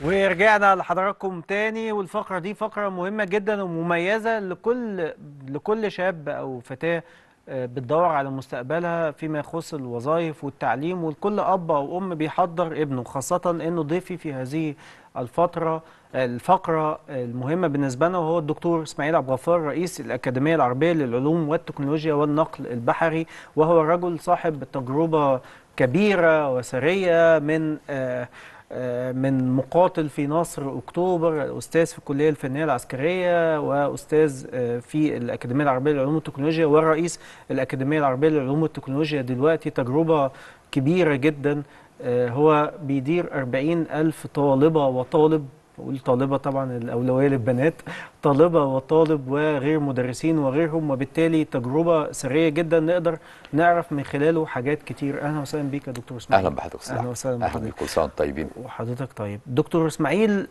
ورجعنا لحضراتكم تاني والفقرة دي فقرة مهمة جدا ومميزة لكل لكل شاب أو فتاة آه، بتدور على مستقبلها فيما يخص الوظائف والتعليم ولكل أب أو أم بيحضر ابنه خاصة إنه ضيفي في هذه الفترة آه، الفقرة آه، المهمة بالنسبة لنا وهو الدكتور إسماعيل عبد الغفار رئيس الأكاديمية العربية للعلوم والتكنولوجيا والنقل البحري وهو رجل صاحب تجربة كبيرة وسرية من آه آه، من مقاتل في نصر اكتوبر استاذ في الكليه الفنيه العسكريه واستاذ آه، في الاكاديميه العربيه للعلوم والتكنولوجيا ورئيس الاكاديميه العربيه للعلوم والتكنولوجيا دلوقتي تجربه كبيره جدا آه، هو بيدير 40 ألف طالبة وطالب بقول طالبه طبعا الاولويه للبنات طالبه وطالب وغير مدرسين وغيرهم وبالتالي تجربه سريه جدا نقدر نعرف من خلاله حاجات كتير اهلا وسهلا بيك يا دكتور اسماعيل اهلا بحضرتك اهلا وسهلا بحضرتك كل سنه وانتم طيبين وحضرتك طيب دكتور اسماعيل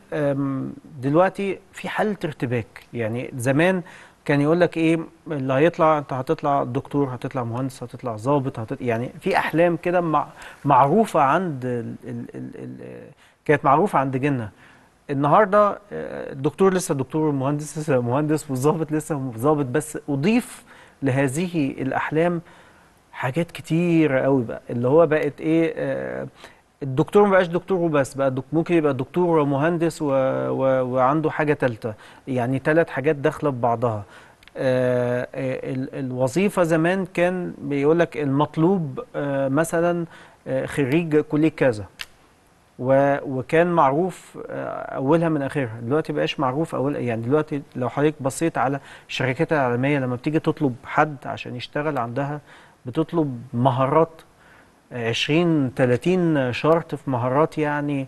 دلوقتي في حاله ارتباك يعني زمان كان يقول لك ايه اللي هيطلع انت هتطلع دكتور هتطلع مهندس هتطلع ظابط هتطلع يعني في احلام كده معروفه عند ال ال ال ال كانت معروفه عند جيلنا النهارده آه، الدكتور لسه دكتور مهندس لسه مهندس والظابط لسه ظابط بس اضيف لهذه الاحلام حاجات كتير قوي بقى اللي هو بقت ايه آه الدكتور ما بقاش دكتور وبس بقى دك ممكن يبقى دكتور ومهندس و... و... وعنده حاجه ثالثه يعني ثلاث حاجات داخله ببعضها آه, آه، الوظيفه زمان كان بيقول لك المطلوب آه مثلا آه، خريج كليه كذا وكان معروف آه، اولها من اخرها دلوقتي بقاش معروف اول يعني دلوقتي لو حضرتك بصيت على الشركات العالميه لما بتيجي تطلب حد عشان يشتغل عندها بتطلب مهارات 20 30 شرط في مهارات يعني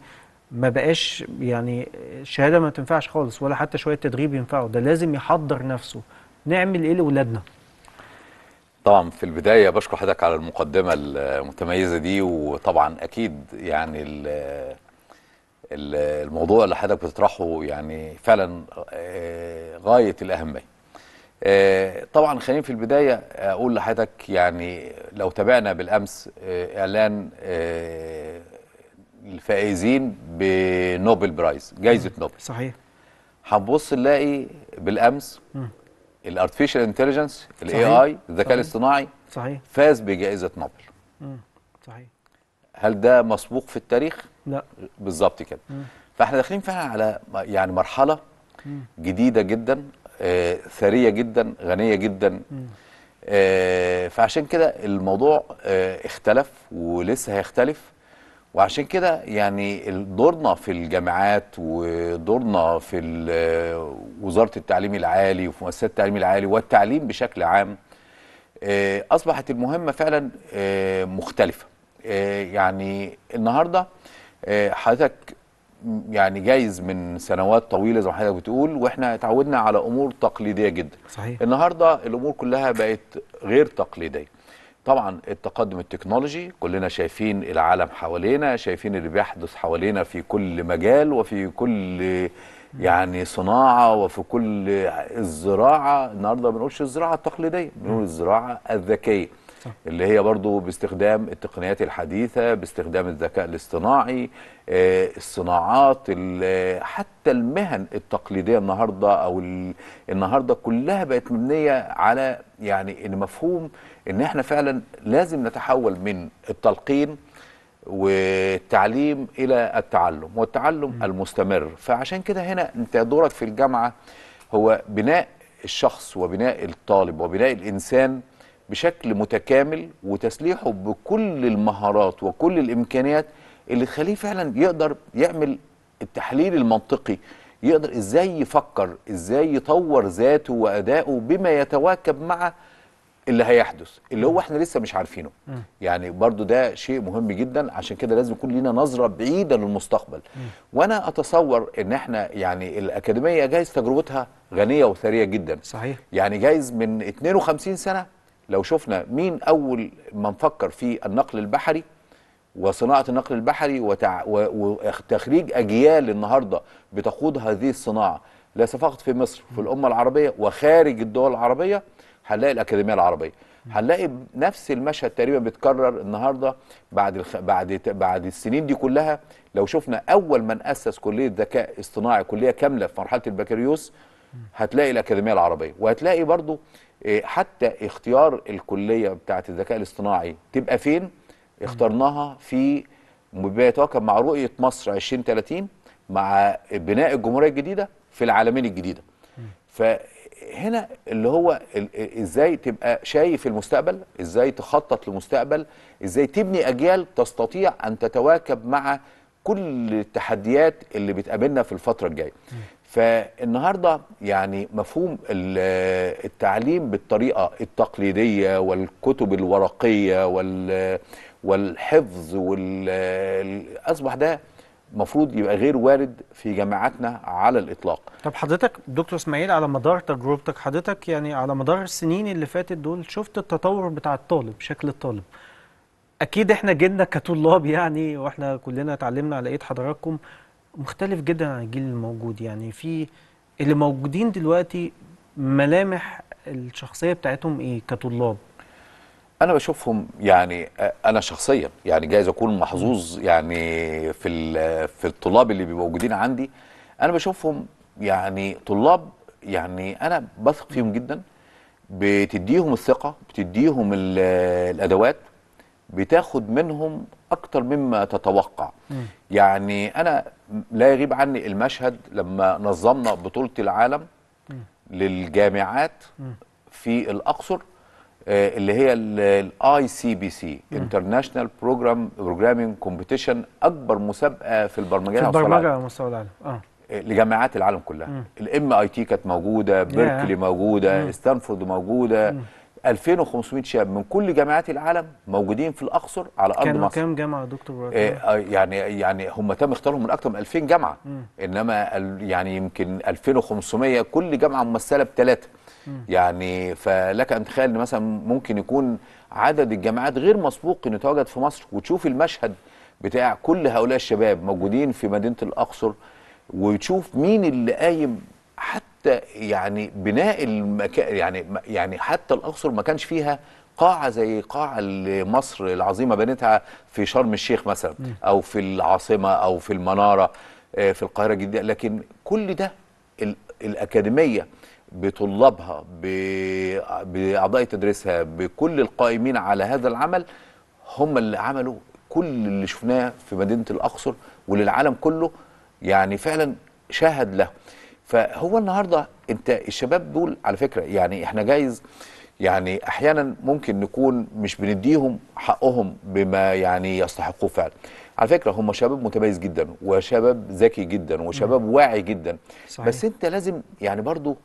ما بقاش يعني الشهاده ما تنفعش خالص ولا حتى شويه تدريب ينفعوا ده لازم يحضر نفسه نعمل ايه لاولادنا طبعا في البداية بشكر حضرتك على المقدمة المتميزة دي وطبعا أكيد يعني الموضوع اللي حضرتك بتطرحه يعني فعلا آه، غاية الأهمية آه، طبعا خليني في البداية أقول لحضرتك يعني لو تابعنا بالأمس آه، إعلان الفائزين بنوبل برايز جايزة نوبل صحيح هنبص نلاقي بالأمس م. الارتفيشال انتليجنس الاي اي الذكاء الاصطناعي صحيح فاز بجائزه نوبل صحيح هل ده مسبوق في التاريخ لا بالظبط كده مم. فاحنا داخلين فعلا على يعني مرحله مم. جديده جدا آه ثريه جدا غنيه جدا آه فعشان كده الموضوع آه اختلف ولسه هيختلف وعشان كده يعني دورنا في الجامعات ودورنا في وزاره التعليم العالي وفي مؤسسات التعليم العالي والتعليم بشكل عام آه، اصبحت المهمه فعلا آه، مختلفه آه، يعني النهارده حضرتك يعني جايز من سنوات طويله زي ما حضرتك بتقول واحنا اتعودنا على امور تقليديه جدا صحيح. النهارده الامور كلها بقت غير تقليديه طبعا التقدم التكنولوجي كلنا شايفين العالم حوالينا شايفين اللي بيحدث حوالينا في كل مجال وفي كل يعني صناعة وفي كل الزراعة النهاردة ما بنقولش الزراعة التقليدية بنقول الزراعة الذكية اللي هي برضو باستخدام التقنيات الحديثة باستخدام الذكاء الاصطناعي آه، الصناعات حتى المهن التقليدية النهاردة أو النهاردة كلها بقت مبنية على يعني المفهوم ان احنا فعلا لازم نتحول من التلقين والتعليم الى التعلم والتعلم م. المستمر فعشان كده هنا انت دورك في الجامعه هو بناء الشخص وبناء الطالب وبناء الانسان بشكل متكامل وتسليحه بكل المهارات وكل الامكانيات اللي تخليه فعلا يقدر يعمل التحليل المنطقي يقدر ازاي يفكر ازاي يطور ذاته وادائه بما يتواكب مع اللي هيحدث اللي هو احنا لسه مش عارفينه يعني برضو ده شيء مهم جدا عشان كده لازم يكون لنا نظره بعيده للمستقبل وانا اتصور ان احنا يعني الاكاديميه جايز تجربتها غنيه وثريه جدا صحيح يعني جايز من 52 سنه لو شفنا مين اول من فكر في النقل البحري وصناعه النقل البحري وتع... و... وتخريج اجيال النهارده بتقود هذه الصناعه ليس فقط في مصر في الامه العربيه وخارج الدول العربيه هنلاقي الاكاديميه العربيه هنلاقي نفس المشهد تقريبا بيتكرر النهارده بعد الخ... بعد بعد السنين دي كلها لو شفنا اول من اسس كليه ذكاء اصطناعي كليه كامله في مرحله البكالوريوس هتلاقي الاكاديميه العربيه وهتلاقي برضو آه، حتى اختيار الكليه بتاعه الذكاء الاصطناعي تبقى فين اخترناها في بيتواكب مع رؤيه مصر 2030 مع بناء الجمهوريه الجديده في العالمين الجديده ف هنا اللي هو ازاي تبقى شايف المستقبل ازاي تخطط لمستقبل ازاي تبني اجيال تستطيع ان تتواكب مع كل التحديات اللي بتقابلنا في الفتره الجايه فالنهارده يعني مفهوم التعليم بالطريقه التقليديه والكتب الورقيه والحفظ وال... اصبح ده المفروض يبقى غير وارد في جامعاتنا على الاطلاق. طب حضرتك دكتور اسماعيل على مدار تجربتك حضرتك يعني على مدار السنين اللي فاتت دول شفت التطور بتاع الطالب شكل الطالب. اكيد احنا جيلنا كطلاب يعني واحنا كلنا اتعلمنا على ايد حضراتكم مختلف جدا عن الجيل الموجود يعني في اللي موجودين دلوقتي ملامح الشخصيه بتاعتهم ايه كطلاب انا بشوفهم يعني انا شخصيا يعني جايز اكون محظوظ يعني في في الطلاب اللي بيبقوا موجودين عندي انا بشوفهم يعني طلاب يعني انا بثق فيهم جدا بتديهم الثقه بتديهم الادوات بتاخد منهم اكتر مما تتوقع م. يعني انا لا يغيب عني المشهد لما نظمنا بطوله العالم م. للجامعات م. في الاقصر آه، اللي هي الاي سي بي سي انترناشونال بروجرام بروجرامينج كومبيتيشن اكبر مسابقه في البرمجه في البرمجه على مستوى العالم اه, آه، لجامعات العالم كلها الام اي تي كانت موجوده بيركلي موجوده ستانفورد موجوده مم. 2500 شاب من كل جامعات العالم موجودين في الاقصر على ارض كانوا مصر كانوا كام جامعه يا دكتور إيه، آه يعني يعني هم تم اختيارهم من اكثر من 2000 جامعه مم. انما يعني يمكن 2500 كل جامعه ممثله بثلاثه يعني فلك ان تتخيل ان مثلا ممكن يكون عدد الجامعات غير مسبوق انه يتواجد في مصر وتشوف المشهد بتاع كل هؤلاء الشباب موجودين في مدينه الاقصر وتشوف مين اللي قايم حتى حتى يعني بناء المكان يعني يعني حتى الاقصر ما كانش فيها قاعه زي قاعه مصر العظيمه بنتها في شرم الشيخ مثلا او في العاصمه او في المناره آه، في القاهره الجديده لكن كل ده الاكاديميه بطلابها باعضاء تدريسها بكل القائمين على هذا العمل هم اللي عملوا كل اللي شفناه في مدينه الاقصر وللعالم كله يعني فعلا شاهد له فهو النهارده انت الشباب دول على فكره يعني احنا جايز يعني احيانا ممكن نكون مش بنديهم حقهم بما يعني يستحقوه فعلا على فكره هم شباب متميز جدا وشباب ذكي جدا وشباب واعي جدا صحيح. بس انت لازم يعني برضه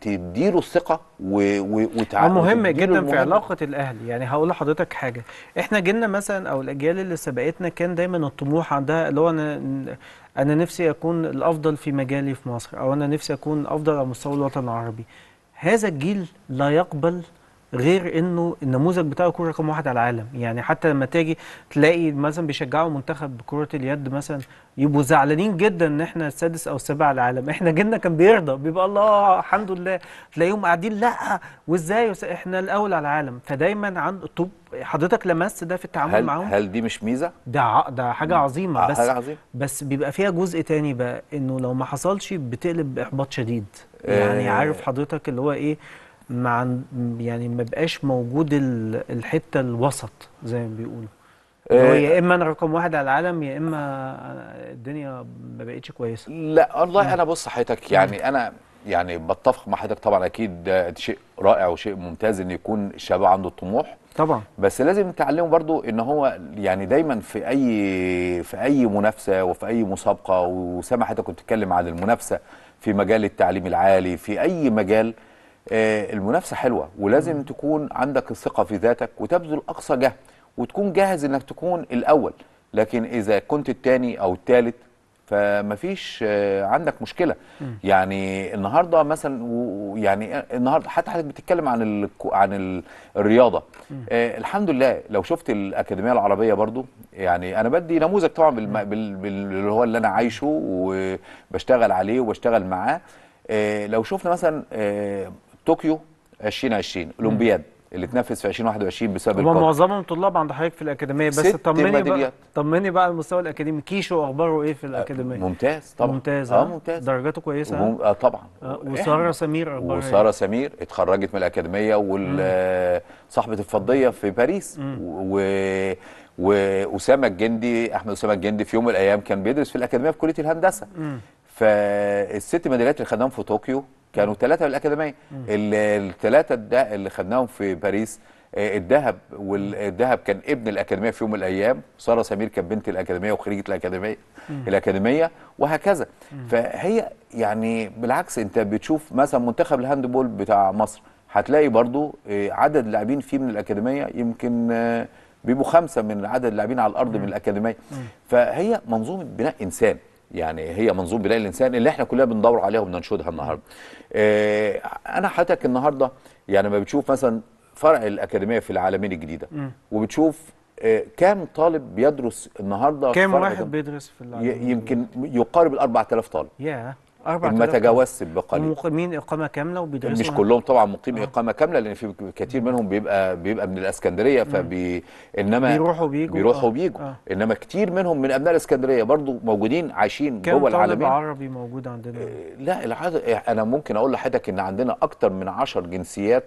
تديله الثقه وتعالى مهم جدا في علاقه الاهل يعني هقول لحضرتك حاجه احنا جيلنا مثلا او الاجيال اللي سبقتنا كان دايما الطموح عندها اللي هو انا انا نفسي اكون الافضل في مجالي في مصر او انا نفسي اكون افضل على مستوى الوطن العربي هذا الجيل لا يقبل غير انه النموذج بتاعه الكوره رقم واحد على العالم يعني حتى لما تيجي تلاقي مثلا بيشجعوا منتخب كره اليد مثلا يبقوا زعلانين جدا ان احنا السادس او السابع على العالم احنا جيلنا كان بيرضى بيبقى الله الحمد لله تلاقيهم قاعدين لا وازاي احنا الاول على العالم فدايما عن طب حضرتك لمست ده في التعامل هل معاهم هل دي مش ميزه ده ده حاجه عظيمه آه، بس حاجة عظيمة. بس بيبقى فيها جزء تاني بقى انه لو ما حصلش بتقلب باحباط شديد آه، يعني عارف حضرتك اللي هو ايه ما يعني ما بقاش موجود الحته الوسط زي ما بيقولوا هو يا آه. اما انا رقم واحد على العالم يا اما الدنيا ما بقتش كويسه لا والله انا بص حضرتك يعني انا يعني بتفق مع حضرتك طبعا اكيد ده شيء رائع وشيء ممتاز ان يكون الشباب عنده الطموح طبعا بس لازم نتعلمه برضو ان هو يعني دايما في اي في اي منافسه وفي اي مسابقه وسامع حضرتك كنت بتتكلم عن المنافسه في مجال التعليم العالي في اي مجال آه، المنافسه حلوه ولازم تكون عندك الثقه في ذاتك وتبذل اقصى جهد وتكون جاهز انك تكون الاول لكن اذا كنت الثاني او الثالث فمفيش آه، عندك مشكله يعني النهارده مثلا يعني النهارده حتى حضرتك بتتكلم عن ال عن الرياضه آه الحمد لله لو شفت الاكاديميه العربيه برضو يعني انا بدي نموذج طبعا بال... بال... بال... اللي هو اللي انا عايشه وبشتغل عليه وبشتغل معاه آه لو شفنا مثلا آه طوكيو 2020 اولمبياد اللي اتنفذ في 2021 بسبب الكورونا معظمهم طلاب عند حضرتك في الاكاديميه بس طمني بقى طمني بقى على المستوى الاكاديمي كيشو اخباره ايه في آه، الاكاديميه ممتاز طبعا ممتاز اه, آه، ممتاز درجاته كويسه ومم... آه. اه طبعا آه وساره سمير إيه؟ وساره سمير اتخرجت من الاكاديميه وال الفضيه في باريس و... و واسامه الجندي احمد اسامه الجندي في يوم من الايام كان بيدرس في الاكاديميه في كليه الهندسه مم. فالست ميداليات اللي خدناهم في طوكيو كانوا ثلاثه من الاكاديميه الثلاثه ده اللي خدناهم في باريس آه، الذهب والذهب كان ابن الاكاديميه في يوم من الايام ساره سمير كانت بنت الاكاديميه وخريجه الاكاديميه الاكاديميه وهكذا فهي يعني بالعكس انت بتشوف مثلا منتخب الهاندبول بتاع مصر هتلاقي برضو آه، عدد اللاعبين فيه من الاكاديميه يمكن آه، بيبقوا خمسه من عدد اللاعبين على الارض من الاكاديميه فهي منظومه بناء انسان يعني هي منظوم بناء الانسان اللي احنا كلنا بندور عليها وبننشدها النهارده. إيه انا حضرتك النهارده يعني ما بتشوف مثلا فرع الاكاديميه في العالمين الجديده م. وبتشوف إيه كام طالب بيدرس النهارده كام واحد بيدرس في العالمين يمكن يقارب ال 4000 طالب. yeah. ما تجاوزت بقليل مقيمين اقامه كامله وبيدرسوا مش كلهم طبعا مقيم آه. اقامه كامله لان في كتير منهم بيبقى بيبقى من الاسكندريه فبي انما بيروحوا بيجوا بيروحوا آه. بيجوا آه. انما كتير منهم من ابناء الاسكندريه برضو موجودين عايشين جوه العالمين كم طالب عربي موجود عندنا؟ آه، لا العدد إيه، انا ممكن اقول لحضرتك ان عندنا اكتر من 10 جنسيات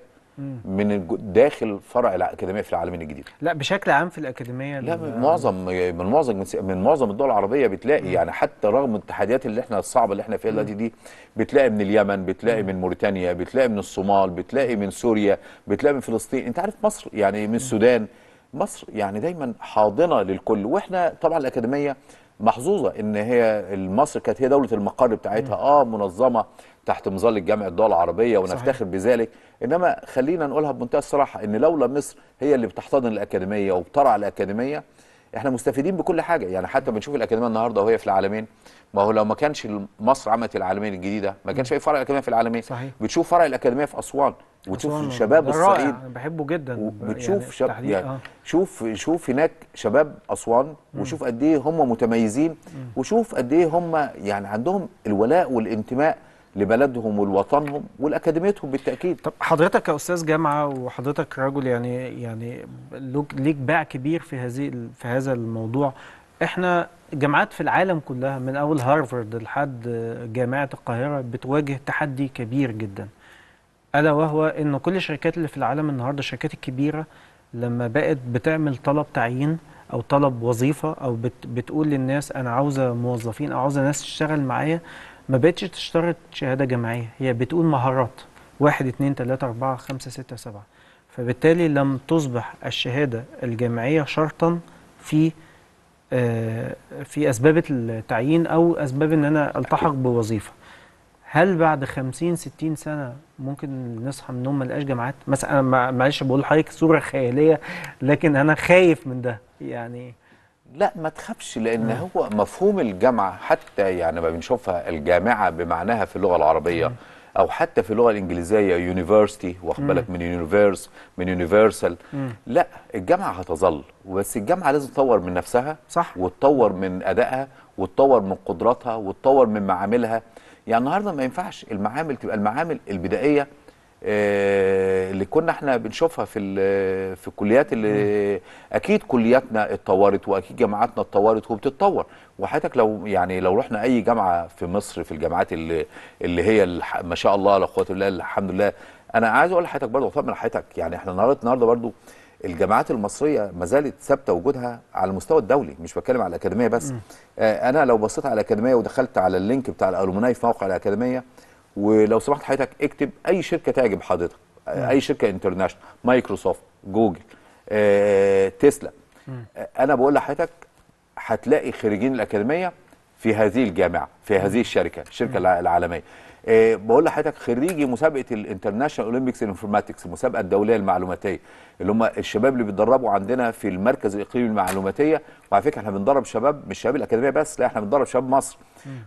من داخل فرع الاكاديميه في العالمين الجديد لا بشكل عام في الاكاديميه لا من معظم من معظم من معظم الدول العربيه بتلاقي مم. يعني حتى رغم التحديات اللي احنا الصعبه اللي احنا فيها دلوقتي دي بتلاقي من اليمن بتلاقي مم. من موريتانيا بتلاقي من الصومال بتلاقي من سوريا بتلاقي من فلسطين انت عارف مصر يعني من السودان مصر يعني دايما حاضنه للكل واحنا طبعا الاكاديميه محظوظه ان هي مصر كانت هي دوله المقر بتاعتها اه منظمه تحت مظله جامعه الدول العربيه ونفتخر بذلك انما خلينا نقولها بمنتهى الصراحه ان لولا مصر هي اللي بتحتضن الاكاديميه وبترعى الاكاديميه احنا مستفيدين بكل حاجه يعني حتى بنشوف الاكاديميه النهارده وهي في العالمين ما هو لو ما كانش مصر عملت العالمين الجديده ما كانش في فرع الاكاديميه في العالمين صحيح. بتشوف فرع الاكاديميه في اسوان وتشوف شباب الصعيد بحبه جدا بتشوف يعني, شب... يعني آه. شوف شوف هناك شباب اسوان وشوف قد ايه هم متميزين وشوف قد ايه هم يعني عندهم الولاء والانتماء لبلدهم ولوطنهم ولاكاديميتهم بالتاكيد طب حضرتك يا استاذ جامعه وحضرتك راجل يعني يعني ليك باع كبير في هذه في هذا الموضوع احنا جامعات في العالم كلها من اول هارفارد لحد جامعه القاهره بتواجه تحدي كبير جدا الا وهو ان كل الشركات اللي في العالم النهارده الشركات الكبيره لما بقت بتعمل طلب تعيين او طلب وظيفه او بت بتقول للناس انا عاوزه موظفين او عاوزه ناس تشتغل معايا ما بقتش تشترط شهاده جامعيه هي بتقول مهارات واحد 2 3 اربعه خمسه سته سبعه فبالتالي لم تصبح الشهاده الجامعيه شرطا في آه، في اسباب التعيين او اسباب ان انا التحق بوظيفه هل بعد 50 60 سنه ممكن نصحى من النوم ما نلاقاش جامعات مثلا معلش بقول لحضرتك صوره خياليه لكن انا خايف من ده يعني لا ما تخافش لان مم. هو مفهوم الجامعه حتى يعني ما بنشوفها الجامعه بمعناها في اللغه العربيه مم. او حتى في اللغه الانجليزيه يونيفرستي واخد بالك من يونيفرس من يونيفرسال لا الجامعه هتظل بس الجامعه لازم تطور من نفسها صح وتطور من ادائها وتطور من قدراتها وتطور من معاملها يعني النهارده ما ينفعش المعامل تبقى المعامل البدائيه آه، اللي كنا احنا بنشوفها في في الكليات اللي اكيد كلياتنا اتطورت واكيد جامعاتنا اتطورت وبتتطور وحياتك لو يعني لو رحنا اي جامعه في مصر في الجامعات اللي اللي هي ما شاء الله لا قوه الا الحمد لله انا عايز اقول لحضرتك برضه طبعا حياتك يعني احنا النهارده النهارده برضه الجامعات المصريه ما زالت ثابته وجودها على المستوى الدولي مش بتكلم على الاكاديميه بس م. آه، انا لو بصيت على الاكاديميه ودخلت على اللينك بتاع الالومناي في موقع الاكاديميه ولو سمحت حضرتك اكتب اي شركه تعجب حضرتك اي شركه انترناشونال مايكروسوفت جوجل آه، تسلا آه، انا بقول لحضرتك هتلاقي خريجين الاكاديميه في هذه الجامعه في هذه الشركه الشركه العالميه إيه، بقول لحضرتك خريجي مسابقه الانترناشونال اولمبيكس انفورماتكس المسابقه الدوليه المعلوماتيه اللي هم الشباب اللي بيتدربوا عندنا في المركز الاقليمي المعلوماتيه وعلى فكره احنا بندرب شباب مش شباب الاكاديميه بس لا احنا بندرب شباب مصر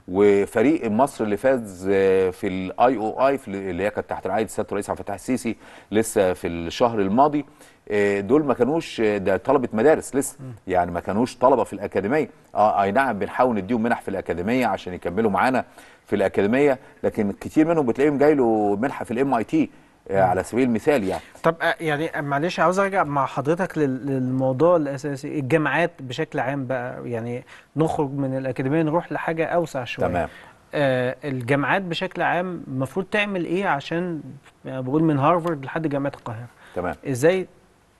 وفريق مصر اللي فاز آه، في الاي او اي اللي هي كانت تحت رعايه سياده الرئيس عبد الفتاح السيسي لسه في الشهر الماضي آه، دول ما كانوش آه، ده طلبه مدارس لسه يعني ما كانوش طلبه في الاكاديميه اه اي نعم بنحاول نديهم منح في الاكاديميه عشان يكملوا معانا في الاكاديميه لكن كتير منهم بتلاقيهم جاي له منحه في الام آه، اي تي على سبيل المثال يعني طب يعني معلش عاوز ارجع مع حضرتك للموضوع الاساسي الجامعات بشكل عام بقى يعني نخرج من الاكاديميه نروح لحاجه اوسع شويه تمام الجامعات بشكل عام المفروض تعمل ايه عشان يعني بقول من هارفارد لحد جامعه القاهره تمام ازاي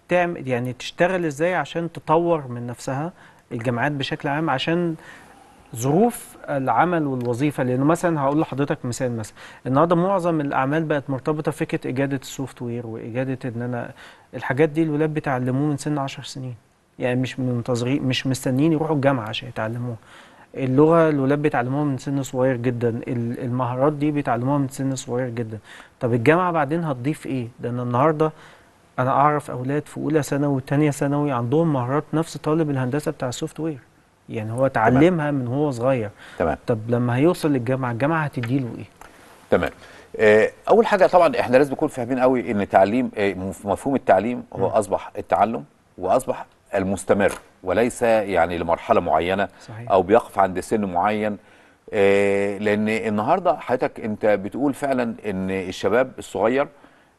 تعمل يعني تشتغل ازاي عشان تطور من نفسها الجامعات بشكل عام عشان ظروف العمل والوظيفه لانه مثلا هقول لحضرتك مثال مثلا النهارده معظم الاعمال بقت مرتبطه فكره اجاده السوفت وير واجاده ان انا الحاجات دي الولاد بيتعلموه من سن 10 سنين يعني مش منتظرين مش مستنيين يروحوا الجامعه عشان يتعلموها اللغه الولاد بيتعلموها من سن صغير جدا المهارات دي بيتعلموها من سن صغير جدا طب الجامعه بعدين هتضيف ايه ده انا النهارده انا اعرف اولاد في اولى ثانوي وثانيه ثانوي عندهم مهارات نفس طالب الهندسه بتاع السوفت وير يعني هو اتعلمها من هو صغير تمام طب لما هيوصل للجامعه الجامعه هتديله ايه تمام آه، اول حاجه طبعا احنا لازم نكون فاهمين قوي ان تعليم آه، مفهوم التعليم هو اصبح التعلم واصبح المستمر وليس يعني لمرحله معينه صحيح. او بيقف عند سن معين آه، لان النهارده حضرتك انت بتقول فعلا ان الشباب الصغير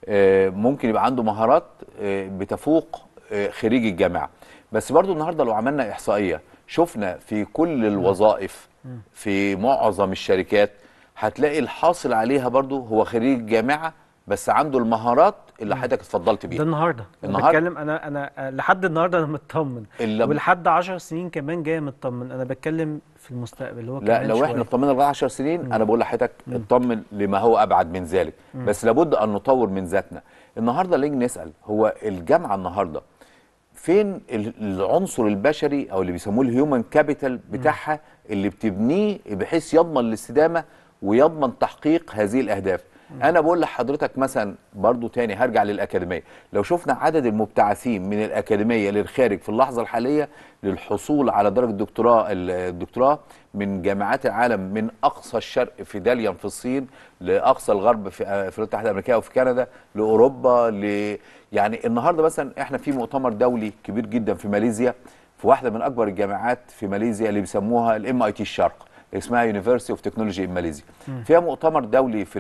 آه، ممكن يبقى عنده مهارات آه، بتفوق آه، خريج الجامعه بس برضو النهارده لو عملنا احصائيه شفنا في كل الوظائف في معظم الشركات هتلاقي الحاصل عليها برضو هو خريج جامعه بس عنده المهارات اللي حضرتك اتفضلت بيها ده النهارده النهارده بتكلم انا انا لحد النهارده انا مطمن ولحد 10 سنين كمان جاي مطمن انا بتكلم في المستقبل هو لا لو احنا اطمنا لغايه 10 سنين مم. انا بقول لحضرتك اطمن لما هو ابعد من ذلك مم. بس لابد ان نطور من ذاتنا النهارده ليه نسال هو الجامعه النهارده فين العنصر البشري او اللي بيسموه الهيومن كابيتال بتاعها اللي بتبنيه بحيث يضمن الاستدامه ويضمن تحقيق هذه الاهداف انا بقول لحضرتك مثلا برضو تاني هرجع للاكاديميه لو شفنا عدد المبتعثين من الاكاديميه للخارج في اللحظه الحاليه للحصول على درجه الدكتوراه الدكتوراه من جامعات العالم من اقصى الشرق في داليا في الصين لاقصى الغرب في الولايات المتحده الامريكيه وفي كندا لاوروبا ل يعني النهارده مثلا احنا في مؤتمر دولي كبير جدا في ماليزيا في واحده من اكبر الجامعات في ماليزيا اللي بيسموها الام اي تي الشرق اسمها يونيفرسيتي اوف تكنولوجي ان ماليزيا فيها مؤتمر دولي في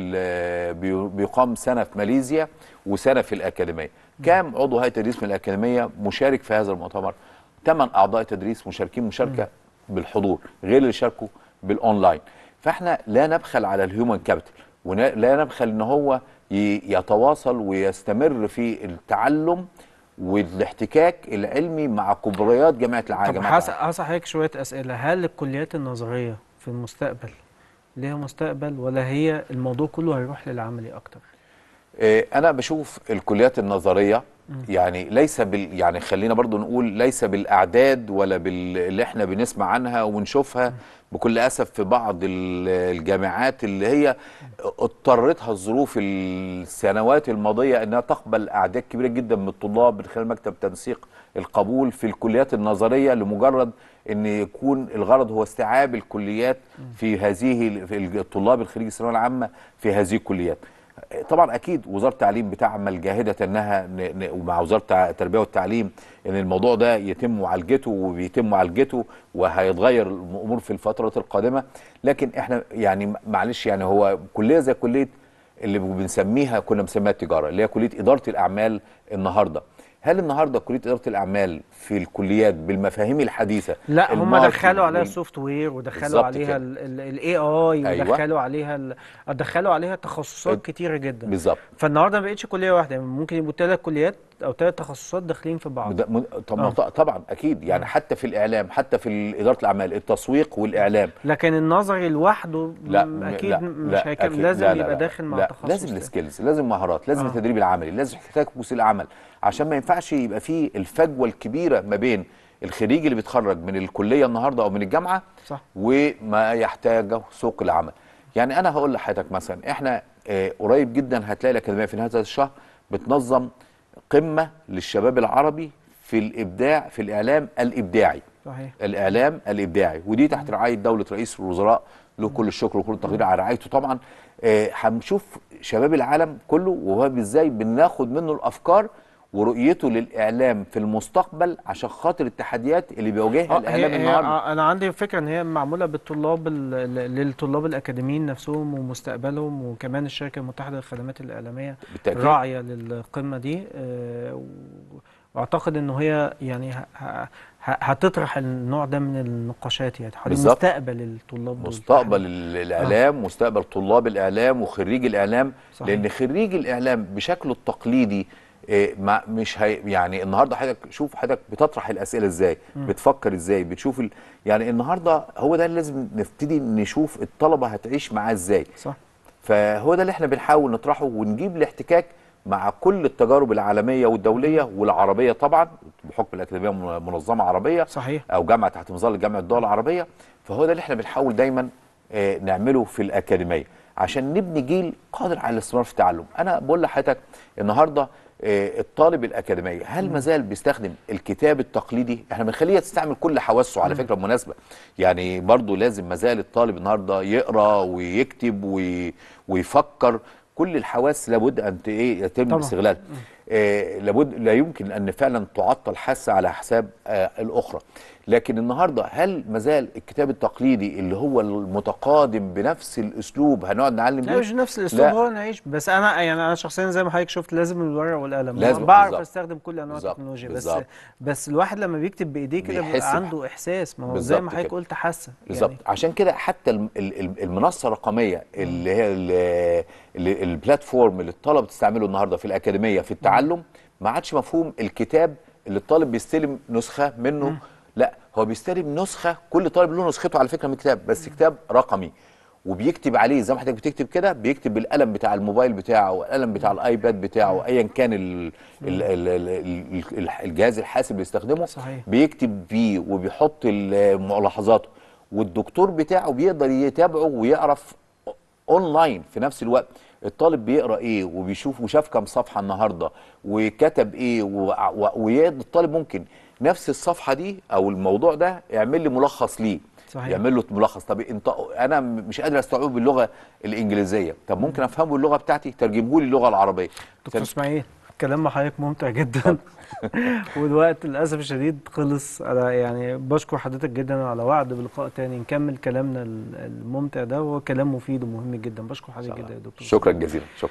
بيقام سنه في ماليزيا وسنه في الاكاديميه كام عضو هيئه تدريس من الاكاديميه مشارك في هذا المؤتمر ثمان اعضاء تدريس مشاركين مشاركه بالحضور غير اللي شاركوا بالاونلاين فاحنا لا نبخل على الهيومن كابيتال ولا نبخل ان هو يتواصل ويستمر في التعلم والاحتكاك العلمي مع كبريات جامعه العالم طب هسأل حضرتك شويه اسئله هل الكليات النظريه في المستقبل ليها مستقبل ولا هي الموضوع كله هيروح للعملي اكتر آه، انا بشوف الكليات النظريه يعني ليس بال يعني خلينا برضو نقول ليس بالاعداد ولا باللي احنا بنسمع عنها ونشوفها بكل اسف في بعض الجامعات اللي هي اضطرتها الظروف السنوات الماضيه انها تقبل اعداد كبيره جدا من الطلاب من خلال مكتب تنسيق القبول في الكليات النظريه لمجرد ان يكون الغرض هو استيعاب الكليات في هذه الطلاب الخريج الثانويه العامه في هذه الكليات طبعا اكيد وزاره التعليم بتعمل جاهده انها ومع وزاره التربيه والتعليم ان الموضوع ده يتم معالجته وبيتم معالجته وهيتغير الامور في الفترات القادمه لكن احنا يعني معلش يعني هو كليه زي كليه اللي بنسميها كنا بنسميها التجاره اللي هي كليه اداره الاعمال النهارده هل النهارده كليه اداره الاعمال في الكليات بالمفاهيم الحديثه لا هم دخلوا عليها السوفت وير ودخلوا عليها الاي اي أيوة. ودخلوا عليها دخلوا عليها تخصصات كتيره جدا بالظبط فالنهارده ما بقتش كليه واحده ممكن يبقوا ثلاث كليات او ثلاث تخصصات داخلين في بعض طبعا آه. طبعا اكيد يعني آه. حتى في الاعلام حتى في اداره الاعمال التسويق والاعلام لكن النظري لوحده لا اكيد لا مش لا هيكمل أكيد لازم لا لا يبقى داخل مع لا تخصص لازم إيه. السكيلز لازم مهارات لازم آه. التدريب العملي لازم احتكاك بسوق العمل عشان ما ينفعش يبقى فيه الفجوه الكبيره ما بين الخريج اللي بيتخرج من الكليه النهارده او من الجامعه صح. وما يحتاجه سوق العمل يعني انا هقول لحضرتك مثلا احنا آه، قريب جدا هتلاقي الاكاديميه في نهايه هذا الشهر بتنظم قمه للشباب العربي في الابداع في الاعلام الابداعي صحيح. الاعلام الابداعي ودي تحت رعايه دوله رئيس الوزراء له كل الشكر وكل التقدير على رعايته طبعا آه، هنشوف شباب العالم كله وهو ازاي بناخد منه الافكار ورؤيته للاعلام في المستقبل عشان خاطر التحديات اللي بيواجهها آه الاعلام هي النهارده آه انا عندي فكره ان هي معموله بالطلاب للطلاب الاكاديميين نفسهم ومستقبلهم وكمان الشركه المتحده للخدمات الاعلاميه بالتأكيد. راعيه للقمه دي آه، واعتقد ان هي يعني هتطرح النوع ده من النقاشات يعني حول مستقبل الطلاب مستقبل الاعلام آه. مستقبل طلاب الاعلام وخريج الاعلام صحيح. لان خريج الاعلام بشكله التقليدي إيه، ما مش هي يعني النهارده حضرتك شوف حضرتك بتطرح الاسئله ازاي م. بتفكر ازاي بتشوف ال... يعني النهارده هو ده اللي لازم نبتدي نشوف الطلبه هتعيش معاه ازاي صح فهو ده اللي احنا بنحاول نطرحه ونجيب الاحتكاك مع كل التجارب العالميه والدوليه والعربيه طبعا بحكم الاكاديميه منظمه عربيه صحيح او جامعه تحت مظله جامعه الدول العربيه فهو ده اللي احنا بنحاول دايما آه، نعمله في الاكاديميه عشان نبني جيل قادر على الاستمرار في التعلم انا بقول لحضرتك النهارده آه، الطالب الاكاديميه هل ما زال بيستخدم الكتاب التقليدي احنا بنخليها تستعمل كل حواسه على فكره بالمناسبه يعني برضه لازم ما زال الطالب النهارده يقرا ويكتب ويفكر كل الحواس لابد ان ايه يتم استغلالها آه، لابد لا يمكن ان فعلا تعطل حاسه على حساب آه، الاخرى لكن النهارده هل مازال الكتاب التقليدي اللي هو المتقادم بنفس الاسلوب هنقعد نعلم بيه؟ لا مش نفس الاسلوب هو نعيش بس انا يعني انا شخصيا زي ما حضرتك شفت لازم الورقه والقلم لازم بعرف بالزبط. استخدم كل انواع التكنولوجيا بس بس الواحد لما بيكتب بايديه كده بيبقى عنده احساس ما هو زي ما حضرتك قلت حاسه يعني بالظبط عشان كده حتى المنصه الرقميه اللي هي البلاتفورم اللي الطلبه بتستعمله النهارده في الاكاديميه في التعلم التعلم ما عادش مفهوم الكتاب اللي الطالب بيستلم نسخه منه مم. لا هو بيستلم نسخه كل طالب له نسخته على فكره من كتاب بس مم. كتاب رقمي وبيكتب عليه زي ما حضرتك بتكتب كده بيكتب بالقلم بتاع الموبايل بتاعه والقلم بتاع الايباد بتاعه ايا كان الـ الـ الـ الـ الـ الجهاز الحاسب اللي بيستخدمه صحيح. بيكتب بيه وبيحط ملاحظاته والدكتور بتاعه بيقدر يتابعه ويعرف اونلاين في نفس الوقت الطالب بيقرا ايه وبيشوف وشاف كم صفحه النهارده وكتب ايه الطالب ممكن نفس الصفحه دي او الموضوع ده يعمل لي ملخص ليه صحيح. يعمل له ملخص طب انت انا مش قادر استوعبه باللغه الانجليزيه طب ممكن افهمه اللغه بتاعتي ترجمه لي اللغه العربيه دكتور اسماعيل كلام مع حضرتك ممتع جدا والوقت للاسف الشديد خلص انا يعني بشكر حضرتك جدا على وعد بلقاء تاني نكمل كلامنا الممتع ده وهو كلام مفيد ومهم جدا بشكر حضرتك جدا يا دكتور شكرا جزيلا شكرا